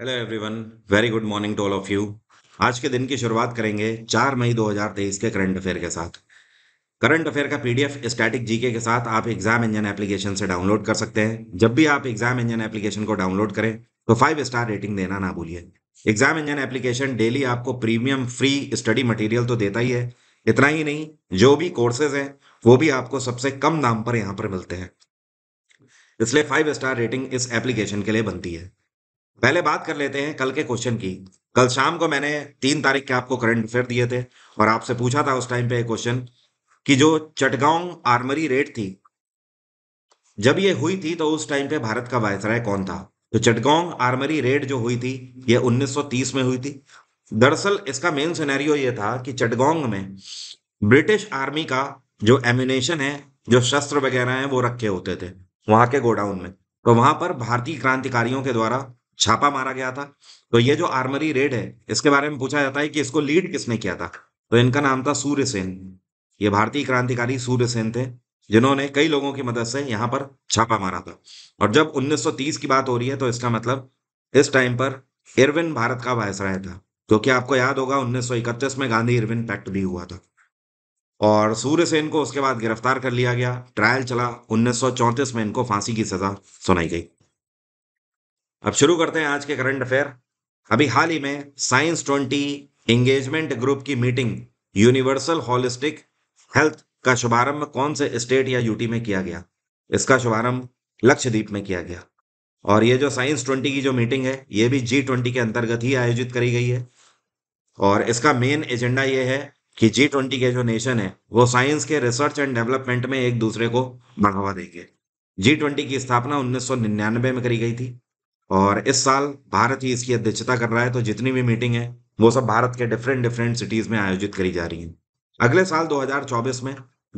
hello everyone very good morning to all of you आज के दिन की शुरुआत करेंगे 4 मई 2023 के करंट अफेयर के साथ करंट अफेयर का पीडीएफ स्टैटिक जीके के साथ आप एग्जाम इंजन एप्लीकेशन से डाउनलोड कर सकते हैं जब भी आप एग्जाम इंजन एप्लीकेशन को डाउनलोड करें तो फाइव स्टार रेटिंग देना ना भूलिए एग्जाम इंजन एप्लीकेशन डेली आपको प्रीमियम फ्री स्टडी मटीरियल तो देता ही है इतना ही नहीं जो भी कोर्सेज हैं वो भी आपको सबसे कम दाम पर यहाँ पर मिलते हैं इसलिए फाइव स्टार रेटिंग इस एप्लीकेशन के लिए बनती है पहले बात कर लेते हैं कल के क्वेश्चन की कल शाम को मैंने तीन तारीख के आपको करंट अफेयर दिए थे और आपसे पूछा था उस टाइम पे क्वेश्चन कि जो चटगांव आर्मरी रेट थी जब ये हुई थी तो उस टाइम पे भारत का वायसराय कौन था तो चटगांव आर्मरी रेड जो हुई थी ये 1930 में हुई थी दरअसल इसका मेन सिनेरियो ये था कि चटगांव में ब्रिटिश आर्मी का जो एमिनेशन है जो शस्त्र वगैरह है वो रखे होते थे वहां के गोडाउन में तो वहां पर भारतीय क्रांतिकारियों के द्वारा छापा मारा गया था तो ये जो आर्मरी रेड है इसके बारे में पूछा जाता है कि इसको लीड किसने किया था तो इनका नाम था सूर्य सेन ये भारतीय क्रांतिकारी सूर्य सेन थे जिन्होंने कई लोगों की मदद से यहाँ पर छापा मारा था और जब 1930 की बात हो रही है तो इसका मतलब इस टाइम पर इरविन भारत का रहा था क्योंकि आपको याद होगा उन्नीस में गांधी इरविन पैक्ट भी हुआ था और सूर्य सेन को उसके बाद गिरफ्तार कर लिया गया ट्रायल चला उन्नीस में इनको फांसी की सजा सुनाई गई अब शुरू करते हैं आज के करंट अफेयर अभी हाल ही में साइंस ट्वेंटी एंगेजमेंट ग्रुप की मीटिंग यूनिवर्सल हॉलिस्टिक हेल्थ का शुभारंभ कौन से स्टेट या यूटी में किया गया इसका शुभारंभ लक्षद्वीप में किया गया और ये जो साइंस ट्वेंटी की जो मीटिंग है ये भी जी ट्वेंटी के अंतर्गत ही आयोजित करी गई है और इसका मेन एजेंडा ये है कि जी ट्वेंटी के जो नेशन है वो साइंस के रिसर्च एंड डेवलपमेंट में एक दूसरे को बढ़ावा देंगे जी ट्वेंटी की स्थापना 1999 में करी गई थी और इस साल भारत ही इसकी अध्यक्षता कर रहा है तो जितनी भी मीटिंग है वो सब भारत के डिफरेंट डिफरेंट सिटीज में आयोजित करी जा रही है अगले साल 2024 में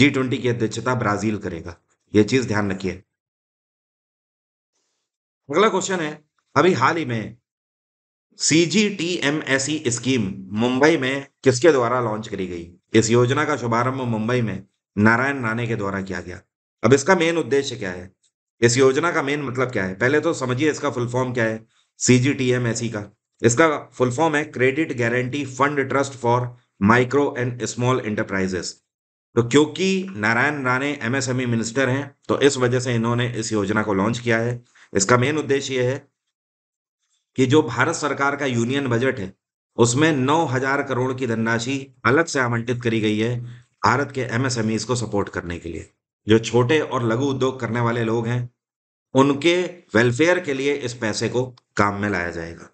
जी ट्वेंटी की अध्यक्षता ब्राजील करेगा ये चीज ध्यान रखिए अगला क्वेश्चन है अभी हाल ही में C G T M S scheme Mumbai में किसके द्वारा लॉन्च करी गई इस योजना का शुभारंभ मुंबई में नारायण राणे के द्वारा किया गया अब इसका मेन उद्देश्य क्या है इस योजना का मेन मतलब क्या है पहले तो समझिए इसका फुल फॉर्म क्या है सी e का इसका फुल फॉर्म है credit guarantee fund trust for micro and small enterprises तो क्योंकि Narayan Rane MSME minister e हैं तो इस वजह से इन्होंने इस योजना को लॉन्च किया है इसका मेन उद्देश्य यह है कि जो भारत सरकार का यूनियन बजट है उसमें नौ हजार करोड़ की धनराशि अलग से आवंटित करी गई है भारत के एमएसएमई e को सपोर्ट करने के लिए जो छोटे और लघु उद्योग करने वाले लोग हैं उनके वेलफेयर के लिए इस पैसे को काम में लाया जाएगा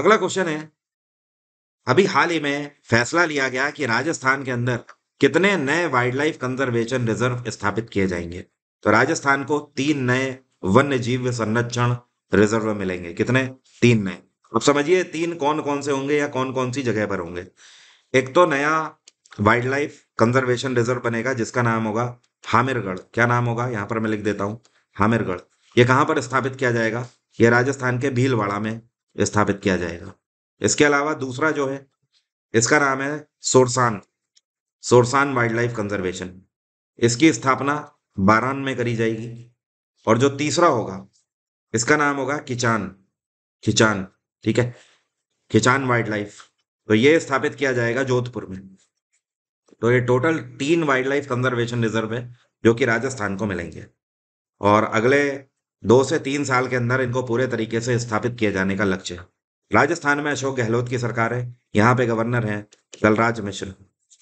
अगला क्वेश्चन है अभी हाल ही में फैसला लिया गया कि राजस्थान के अंदर कितने नए वाइल्ड लाइफ कंजर्वेशन रिजर्व स्थापित किए जाएंगे तो राजस्थान को तीन नए वन्य जीव संरक्षण रिजर्व मिलेंगे कितने तीन नए अब समझिए तीन कौन कौन से होंगे या कौन कौन सी जगह पर होंगे एक तो नया वाइल्ड लाइफ कंजर्वेशन रिजर्व बनेगा जिसका नाम होगा हामिरगढ़ क्या नाम होगा यहाँ पर मैं लिख देता हूँ हामिरगढ़ ये कहाँ पर स्थापित किया जाएगा ये राजस्थान के भीलवाड़ा में स्थापित किया जाएगा इसके अलावा दूसरा जो है इसका नाम है Sorsan Sorsan wild life conservation इसकी स्थापना बारान में करी जाएगी और जो तीसरा होगा इसका नाम होगा किचान किचान ठीक है किचान वाइल्ड लाइफ तो ये स्थापित किया जाएगा जोधपुर में तो ये टोटल तीन वाइल्ड लाइफ कंजर्वेशन रिजर्व है जो कि राजस्थान को मिलेंगे और अगले दो से तीन साल के अंदर इनको पूरे तरीके से स्थापित किए जाने का लक्ष्य है राजस्थान में अशोक गहलोत की सरकार है यहाँ पे गवर्नर है कलराज मिश्र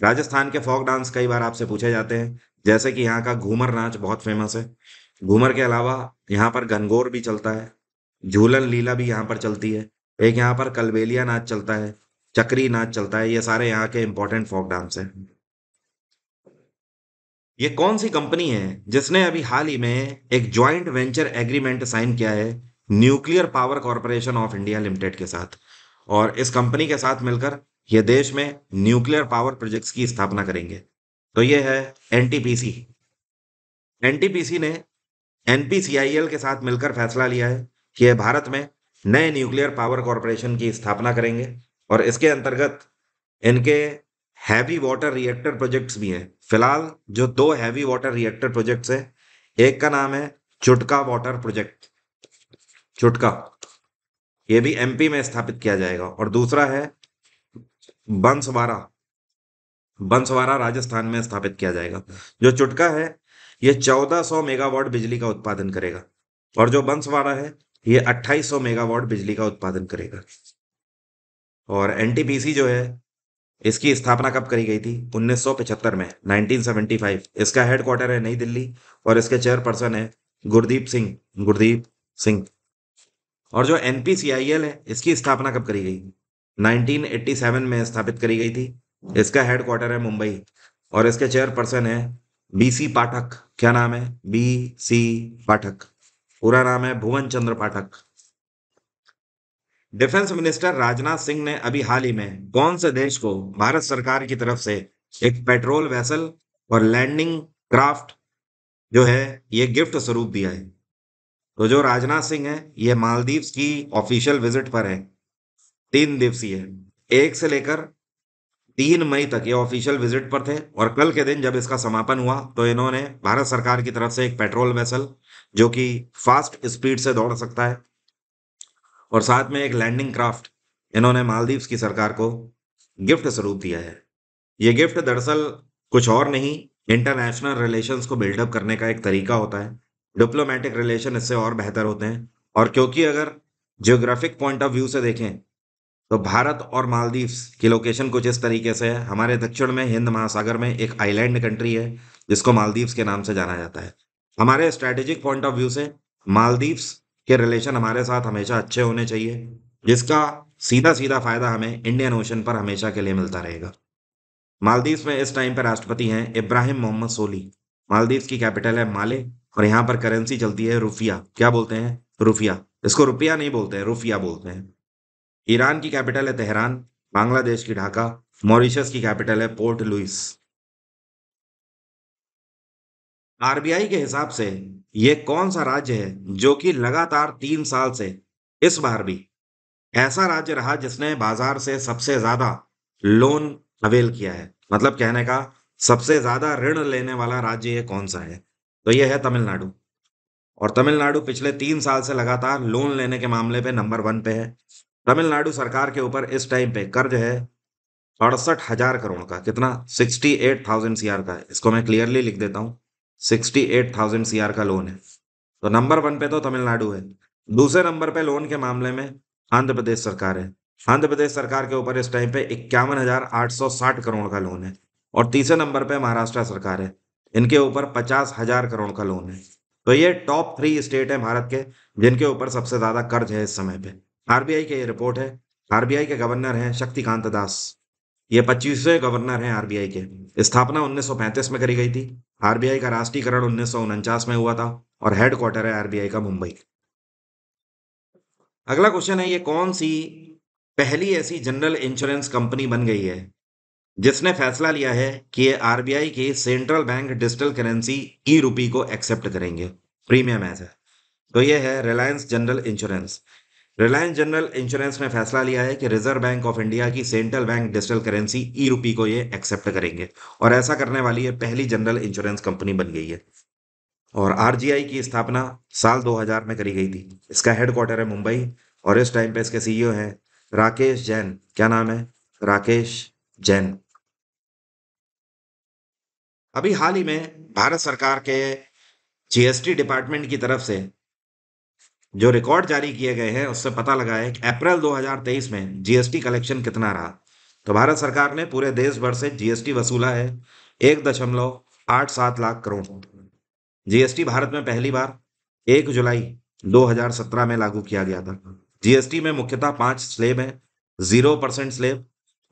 राजस्थान के फोक डांस कई बार आपसे पूछे जाते हैं जैसे कि यहाँ का घूमर नाच बहुत फेमस है घूमर के अलावा यहाँ पर घनघोर भी चलता है झूलन लीला भी यहाँ पर चलती है एक यहाँ पर कलबेलिया नाच चलता है चक्री नाच चलता है ये सारे यहाँ के इंपॉर्टेंट फोक डांस हैं ये कौन सी कंपनी है जिसने अभी हाल ही में एक ज्वाइंट वेंचर एग्रीमेंट साइन किया है nuclear power corporation of India limited के साथ और इस कंपनी के साथ मिलकर ये देश में न्यूक्लियर पावर प्रोजेक्ट्स की स्थापना करेंगे तो ये है एनटीपीसी एनटीपीसी ने एनपीसीआईएल के साथ मिलकर फैसला लिया है कि यह भारत में नए न्यूक्लियर पावर कॉरपोरेशन की स्थापना करेंगे और इसके अंतर्गत इनके हैवी वाटर रिएक्टर प्रोजेक्ट्स भी हैं फिलहाल जो दो हैवी वाटर रिएक्टर प्रोजेक्ट्स हैं एक का नाम है चुटका वाटर प्रोजेक्ट चुटका ये भी एमपी में स्थापित किया जाएगा और दूसरा है बंसवारा बंसवारा राजस्थान में स्थापित किया जाएगा जो चुटका है ये 1400 मेगावाट बिजली का उत्पादन करेगा और जो बंसवारा है ये 2800 मेगावाट बिजली का उत्पादन करेगा और एनटीपीसी जो है इसकी स्थापना कब करी गई थी 1975 में 1975 इसका हेडक्वार्टर है नई दिल्ली और इसके चेयरपर्सन है गुरदीप सिंह गुरदीप सिंह और जो एन है इसकी स्थापना कब करी गई 1987 में स्थापित करी गई थी इसका हेडक्वार्टर है मुंबई और इसके चेयरपर्सन है बी सी पाठक क्या नाम है बी सी पाठक पूरा नाम है भुवन चंद्र पाठक डिफेंस मिनिस्टर राजनाथ सिंह ने अभी हाल ही में कौन से देश को भारत सरकार की तरफ से एक पेट्रोल वेसल और लैंडिंग क्राफ्ट जो है ये गिफ्ट स्वरूप दिया है तो जो राजनाथ सिंह है ये मालदीव्स की ऑफिशियल विजिट पर है तीन दिवसीय एक से लेकर तीन मई तक ये ऑफिशियल विजिट पर थे और कल के दिन जब इसका समापन हुआ तो इन्होंने भारत सरकार की तरफ से एक पेट्रोल वेसल जो कि फास्ट स्पीड से दौड़ सकता है और साथ में एक लैंडिंग क्राफ्ट इन्होंने मालदीव्स की सरकार को गिफ्ट स्वरूप दिया है ये गिफ्ट दरअसल कुछ और नहीं इंटरनेशनल रिलेशंस को बिल्डअप करने का एक तरीका होता है डिप्लोमेटिक रिलेशन इससे और बेहतर होते हैं और क्योंकि अगर जियोग्राफिक पॉइंट ऑफ व्यू से देखें तो भारत और मालदीव्स की लोकेशन कुछ इस तरीके से है हमारे दक्षिण में हिंद महासागर में एक आइलैंड कंट्री है जिसको मालदीव्स के नाम से जाना जाता है हमारे स्ट्रेटेजिक पॉइंट ऑफ व्यू से मालदीव्स कि रिलेशन हमारे साथ हमेशा अच्छे होने चाहिए जिसका सीधा सीधा फायदा हमें इंडियन ओशन पर हमेशा के लिए मिलता रहेगा मालदीव में इस टाइम पर राष्ट्रपति हैं इब्राहिम मोहम्मद सोली मालदीव की कैपिटल है माले और यहाँ पर करेंसी चलती है रुफिया क्या बोलते हैं रुफिया इसको रुपया नहीं बोलते हैं रुफिया बोलते हैं ईरान की कैपिटल है तेहरान बांग्लादेश की ढाका मॉरिशस की कैपिटल है पोर्ट लुइस आरबीआई के हिसाब से ये कौन सा राज्य है जो कि लगातार तीन साल से इस बार भी ऐसा राज्य रहा जिसने बाजार से सबसे ज्यादा लोन अवेल किया है मतलब कहने का सबसे ज्यादा ऋण लेने वाला राज्य ये कौन सा है तो ये है तमिलनाडु और तमिलनाडु पिछले तीन साल से लगातार लोन लेने के मामले पे नंबर वन पे है तमिलनाडु सरकार के ऊपर इस टाइम पे कर्ज है अड़सठ हजार करोड़ का कितना सिक्सटी एट थाउजेंड सी का इसको मैं क्लियरली लिख देता हूँ सिक्सटी एट थाउजेंड सी का लोन है तो नंबर वन पे तो तमिलनाडु है दूसरे नंबर पे लोन के मामले में आंध्र प्रदेश सरकार है आंध्र प्रदेश सरकार के ऊपर इस टाइम पे इक्यावन हजार आठ सौ साठ करोड़ का लोन है और तीसरे नंबर पे महाराष्ट्र सरकार है इनके ऊपर पचास हजार करोड़ का लोन है तो ये टॉप थ्री स्टेट है भारत के जिनके ऊपर सबसे ज्यादा कर्ज है इस समय पे आरबीआई की ये रिपोर्ट है आरबीआई के गवर्नर हैं शक्तिकांत दास ये पच्चीसवें गवर्नर हैं आरबीआई के स्थापना 1935 में करी गई थी आरबीआई का राष्ट्रीयकरण उन्नीस में हुआ था और हेडक्वार्टर है आरबीआई का मुंबई अगला क्वेश्चन है ये कौन सी पहली ऐसी जनरल इंश्योरेंस कंपनी बन गई है जिसने फैसला लिया है कि ये आरबीआई के central bank digital currency e rupee को एक्सेप्ट करेंगे प्रीमियम ऐसा तो ये है Reliance general insurance Reliance general insurance ने फैसला लिया है कि रिजर्व बैंक ऑफ इंडिया की central bank digital currency e rupee को ये एक्सेप्ट करेंगे और ऐसा करने वाली ये पहली जनरल इंश्योरेंस कंपनी बन गई है और आरजीआई की स्थापना साल 2000 में करी गई थी इसका हेडक्वार्टर है मुंबई और इस टाइम पे इसके सीईओ e हैं राकेश जैन क्या नाम है राकेश जैन अभी हाल ही में भारत सरकार के जीएसटी डिपार्टमेंट की तरफ से जो रिकॉर्ड जारी किए गए हैं उससे पता लगा है कि अप्रैल 2023 में जीएसटी कलेक्शन कितना रहा तो भारत सरकार ने पूरे देश भर से जीएसटी वसूला है एक दशमलव आठ सात लाख करोड़ जीएसटी भारत में पहली बार एक जुलाई 2017 में लागू किया गया था जीएसटी में मुख्यतः पांच स्लेब है जीरो परसेंट स्लेब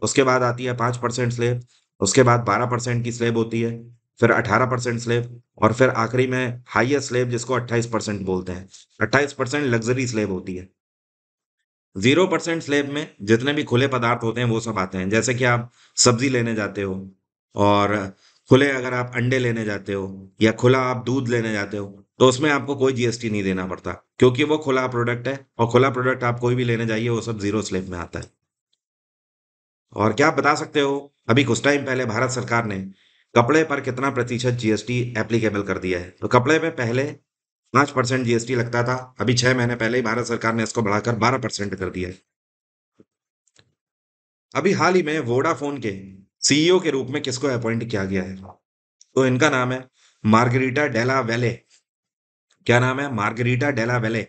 उसके बाद आती है पांच परसेंट स्लेब उसके बाद बारह परसेंट की स्लेब होती है फिर 18 परसेंट स्लेब और फिर आखिरी में हाइएस्ट स्लेब जिसको 28 परसेंट बोलते हैं 28 परसेंट लग्जरी स्लेब होती है जीरो परसेंट स्लेब में जितने भी खुले पदार्थ होते हैं वो सब आते हैं जैसे कि आप सब्जी लेने जाते हो और खुले अगर आप अंडे लेने जाते हो या खुला आप दूध लेने जाते हो तो उसमें आपको कोई जीएसटी नहीं देना पड़ता क्योंकि वो खुला प्रोडक्ट है और खुला प्रोडक्ट आप कोई भी लेने जाइए वो सब जीरो स्लेब में आता है और क्या आप बता सकते हो अभी कुछ टाइम पहले भारत सरकार ने कपड़े पर कितना प्रतिशत जीएसटी एप्लीकेबल कर दिया है तो कपड़े में पहले पांच परसेंट जीएसटी लगता था अभी छह महीने पहले ही भारत सरकार ने इसको बढ़ाकर बारह परसेंट कर दिया है अभी हाल ही में वोडाफोन के सीईओ e के रूप में किसको अपॉइंट किया गया है तो इनका नाम है मार्गरीटा डेला वेले क्या नाम है मार्गरीटा डेला वेले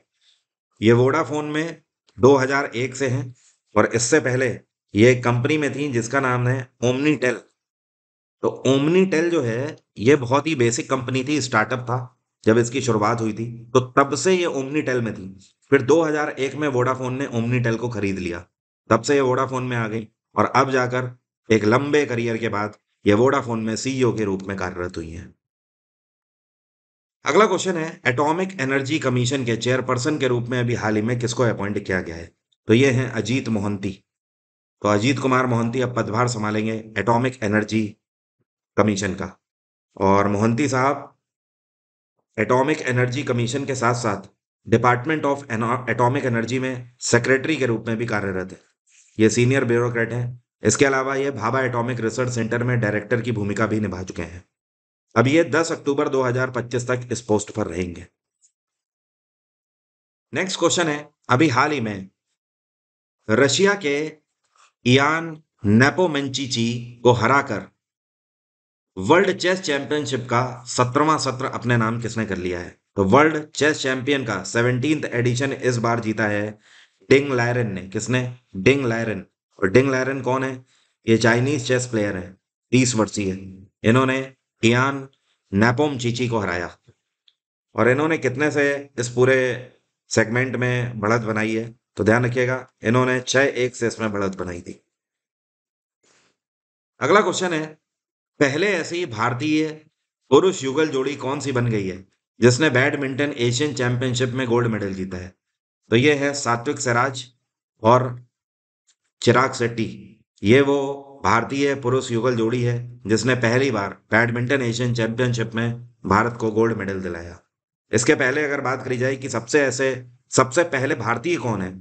ये वोडाफोन में 2001 से हैं और इससे पहले ये एक कंपनी में थी जिसका नाम है ओमनीटेल तो ओमनीटेल जो है ये बहुत ही बेसिक कंपनी थी स्टार्टअप था जब इसकी शुरुआत हुई थी तो तब से ये ओमनीटेल में थी फिर 2001 में वोडाफोन ने ओमनीटेल को खरीद लिया तब से ये वोडाफोन में आ गई और अब जाकर एक लंबे करियर के बाद ये वोडाफोन में सीईओ e के रूप में कार्यरत हुई है अगला क्वेश्चन है एटॉमिक एनर्जी कमीशन के चेयरपर्सन के रूप में अभी हाल ही में किसको अपॉइंट किया गया है तो ये हैं अजीत मोहंती तो अजीत कुमार मोहंती अब पदभार संभालेंगे एटॉमिक एनर्जी कमीशन का और मोहंती साहब एटॉमिक एनर्जी कमीशन के साथ साथ डिपार्टमेंट ऑफ एटॉमिक एनर्जी में सेक्रेटरी के रूप में भी कार्यरत है ये सीनियर ब्यूरोक्रेट हैं इसके अलावा ये भाभा एटॉमिक रिसर्च सेंटर में डायरेक्टर की भूमिका भी निभा चुके हैं अब ये 10 अक्टूबर 2025 तक इस पोस्ट पर रहेंगे नेक्स्ट क्वेश्चन है अभी हाल ही में रशिया के इयान नेपोमेंचीची को हराकर वर्ल्ड चेस चैंपियनशिप का सत्रवा सत्र अपने नाम किसने कर लिया है तो वर्ल्ड चेस चैंपियन का सेवनटीन एडिशन इस बार जीता है डिंग लायरन ने किसने डिंग लायरन और डिंग लायरन कौन है ये चाइनीज चेस प्लेयर है तीस वर्षीय इन्होंने कियान नेपोम चीची को हराया और इन्होंने कितने से इस पूरे सेगमेंट में बढ़त बनाई है तो ध्यान रखिएगा इन्होंने छह एक से इसमें बढ़त बनाई थी अगला क्वेश्चन है पहले ऐसे ही भारतीय पुरुष युगल जोड़ी कौन सी बन गई है जिसने बैडमिंटन एशियन चैंपियनशिप में गोल्ड मेडल जीता है तो ये है सात्विक सराज और चिराग शेट्टी ये वो भारतीय पुरुष युगल जोड़ी है जिसने पहली बार बैडमिंटन एशियन चैंपियनशिप में भारत को गोल्ड मेडल दिलाया इसके पहले अगर बात करी जाए कि सबसे ऐसे सबसे पहले भारतीय कौन है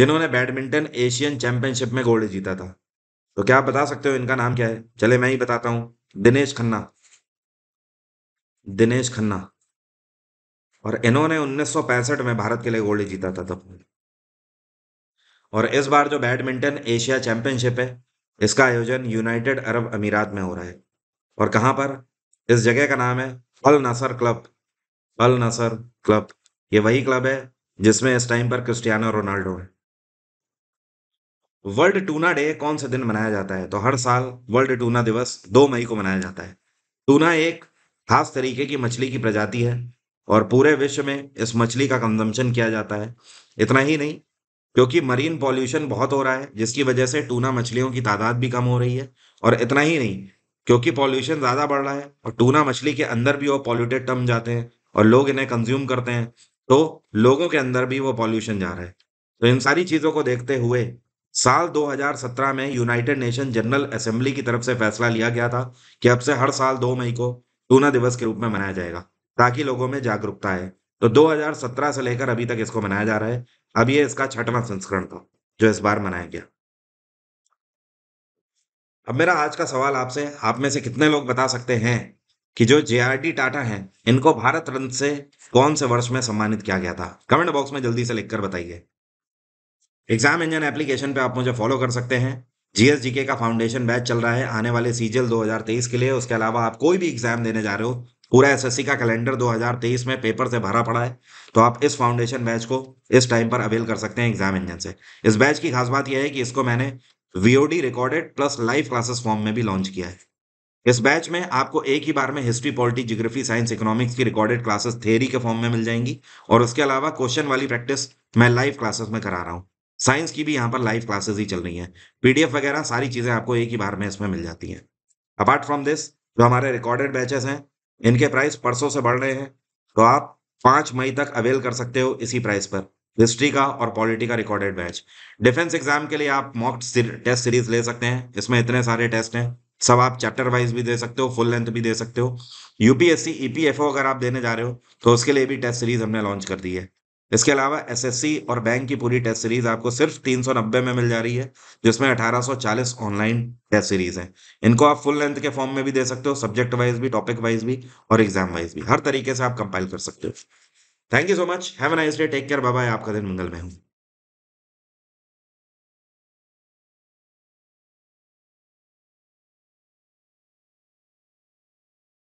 जिन्होंने बैडमिंटन एशियन चैंपियनशिप में गोल्ड जीता था तो क्या आप बता सकते हो इनका नाम क्या है चले मैं ही बताता हूं दिनेश खन्ना दिनेश खन्ना और इन्होंने उन्नीस में भारत के लिए गोल्ड जीता था तब और इस बार जो बैडमिंटन एशिया चैंपियनशिप है इसका आयोजन यूनाइटेड अरब अमीरात में हो रहा है और कहां पर इस जगह का नाम है अल नसर क्लब अल नसर क्लब ये वही क्लब है जिसमें इस टाइम पर क्रिस्टियानो रोनाल्डो है वर्ल्ड टूना डे कौन से दिन मनाया जाता है तो हर साल वर्ल्ड टूना दिवस दो मई को मनाया जाता है टूना एक खास तरीके की मछली की प्रजाति है और पूरे विश्व में इस मछली का कंजम्पशन किया जाता है इतना ही नहीं क्योंकि मरीन पॉल्यूशन बहुत हो रहा है जिसकी वजह से टूना मछलियों की तादाद भी कम हो रही है और इतना ही नहीं क्योंकि पॉल्यूशन ज़्यादा बढ़ रहा है और टूना मछली के अंदर भी वो पॉल्यूटेड टम जाते हैं और लोग इन्हें कंज्यूम करते हैं तो लोगों के अंदर भी वो पॉल्यूशन जा रहा है तो इन सारी चीज़ों को देखते हुए साल 2017 में यूनाइटेड नेशन जनरल असेंबली की तरफ से फैसला लिया गया था कि अब से हर साल 2 मई को टूना दिवस के रूप में मनाया जाएगा ताकि लोगों में जागरूकता है तो 2017 से लेकर अभी तक इसको मनाया जा रहा है अब ये इसका छठवां संस्करण था जो इस बार मनाया गया अब मेरा आज का सवाल आपसे आप में से कितने लोग बता सकते हैं कि जो जे टाटा हैं इनको भारत रत्न से कौन से वर्ष में सम्मानित किया गया था कमेंट बॉक्स में जल्दी से लिखकर बताइए एग्जाम इंजन एप्लीकेशन पे आप मुझे फॉलो कर सकते हैं जीएस जीके का फाउंडेशन बैच चल रहा है आने वाले सीजल 2023 के लिए उसके अलावा आप कोई भी एग्जाम देने जा रहे हो पूरा एसएससी का कैलेंडर 2023 में पेपर से भरा पड़ा है तो आप इस फाउंडेशन बैच को इस टाइम पर अवेल कर सकते हैं एग्जाम इंजन से इस बैच की खास बात यह है कि इसको मैंने VOD recorded plus live classes form में भी लॉन्च किया है इस बैच में आपको एक ही बार में history polity geography science economics की रिकॉर्डेड क्लासेस थेरी के फॉर्म में मिल जाएंगी और उसके अलावा क्वेश्चन वाली प्रैक्टिस मैं लाइव क्लासेस में करा रहा हूँ साइंस की भी यहाँ पर लाइव क्लासेस ही चल रही हैं पीडीएफ वगैरह सारी चीज़ें आपको एक ही बार में इसमें मिल जाती हैं अपार्ट फ्रॉम दिस जो हमारे रिकॉर्डेड बैचेस हैं इनके प्राइस परसों से बढ़ रहे हैं तो आप पाँच मई तक अवेल कर सकते हो इसी प्राइस पर हिस्ट्री का और पॉलिटी का रिकॉर्डेड बैच डिफेंस एग्जाम के लिए आप मॉक टेस्ट सीरीज ले सकते हैं इसमें इतने सारे टेस्ट हैं सब आप चैप्टर वाइज भी दे सकते हो फुल लेंथ भी दे सकते हो यूपीएससी ईपीएफओ अगर आप देने जा रहे हो तो उसके लिए भी टेस्ट सीरीज हमने लॉन्च कर दी है इसके अलावा एसएससी और बैंक की पूरी टेस्ट सीरीज आपको सिर्फ तीन सौ नब्बे में मिल जा रही है जिसमें 1840 ऑनलाइन टेस्ट सीरीज है इनको आप फुल लेंथ के फॉर्म में भी दे सकते हो सब्जेक्ट वाइज भी टॉपिक वाइज भी और एग्जाम वाइज भी हर तरीके से आप कंपाइल कर सकते हो thank you so much have nice day take care bye आपका दिन मंगल में हूँ